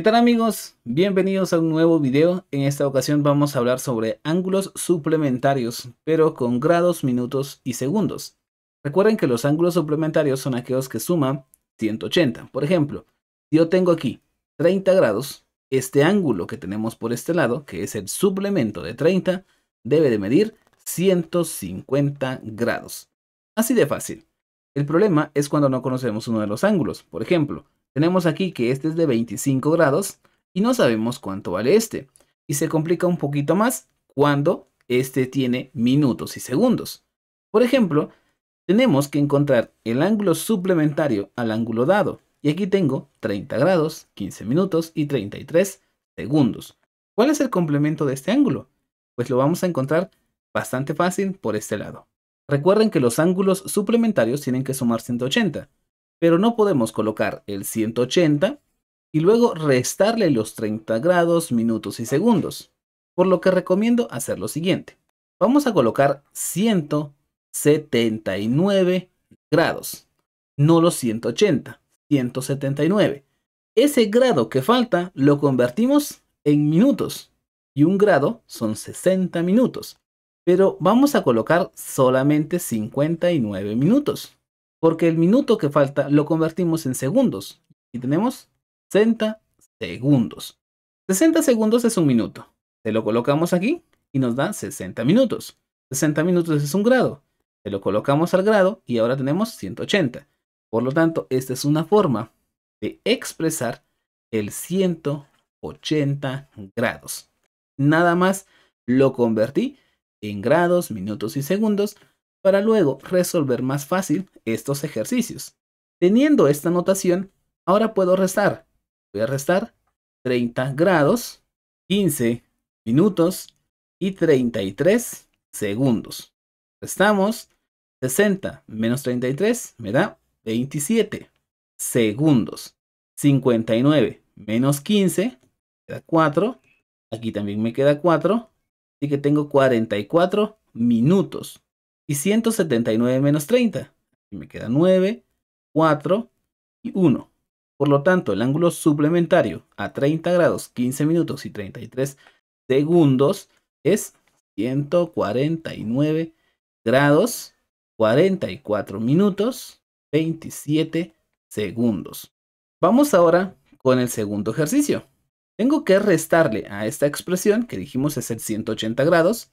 ¿Qué tal amigos? Bienvenidos a un nuevo video. En esta ocasión vamos a hablar sobre ángulos suplementarios, pero con grados, minutos y segundos. Recuerden que los ángulos suplementarios son aquellos que suman 180. Por ejemplo, yo tengo aquí 30 grados, este ángulo que tenemos por este lado, que es el suplemento de 30, debe de medir 150 grados. Así de fácil. El problema es cuando no conocemos uno de los ángulos. Por ejemplo, tenemos aquí que este es de 25 grados y no sabemos cuánto vale este. Y se complica un poquito más cuando este tiene minutos y segundos. Por ejemplo, tenemos que encontrar el ángulo suplementario al ángulo dado. Y aquí tengo 30 grados, 15 minutos y 33 segundos. ¿Cuál es el complemento de este ángulo? Pues lo vamos a encontrar bastante fácil por este lado. Recuerden que los ángulos suplementarios tienen que sumar 180 pero no podemos colocar el 180 y luego restarle los 30 grados, minutos y segundos. Por lo que recomiendo hacer lo siguiente. Vamos a colocar 179 grados, no los 180, 179. Ese grado que falta lo convertimos en minutos y un grado son 60 minutos. Pero vamos a colocar solamente 59 minutos. Porque el minuto que falta lo convertimos en segundos. Y tenemos 60 segundos. 60 segundos es un minuto. Se lo colocamos aquí y nos da 60 minutos. 60 minutos es un grado. Se lo colocamos al grado y ahora tenemos 180. Por lo tanto, esta es una forma de expresar el 180 grados. Nada más lo convertí en grados, minutos y segundos para luego resolver más fácil estos ejercicios. Teniendo esta notación, ahora puedo restar. Voy a restar 30 grados, 15 minutos y 33 segundos. Restamos 60 menos 33 me da 27 segundos. 59 menos 15 da 4. Aquí también me queda 4. Así que tengo 44 minutos. Y 179 menos 30. Aquí me queda 9, 4 y 1. Por lo tanto, el ángulo suplementario a 30 grados, 15 minutos y 33 segundos es 149 grados, 44 minutos, 27 segundos. Vamos ahora con el segundo ejercicio. Tengo que restarle a esta expresión que dijimos es el 180 grados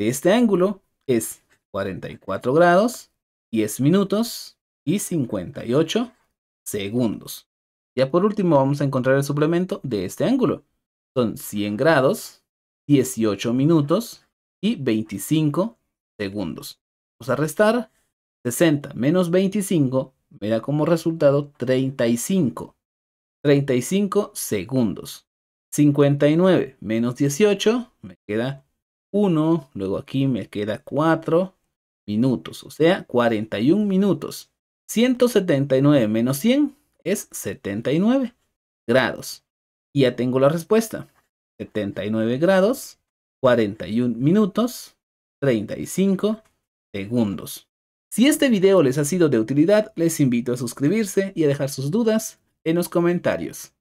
de este ángulo es 44 grados, 10 minutos y 58 segundos. Ya por último vamos a encontrar el suplemento de este ángulo. Son 100 grados, 18 minutos y 25 segundos. Vamos a restar 60 menos 25 me da como resultado 35. 35 segundos. 59 menos 18 me queda 1, luego aquí me queda 4 minutos, o sea, 41 minutos. 179 menos 100 es 79 grados. Y ya tengo la respuesta. 79 grados, 41 minutos, 35 segundos. Si este video les ha sido de utilidad, les invito a suscribirse y a dejar sus dudas en los comentarios.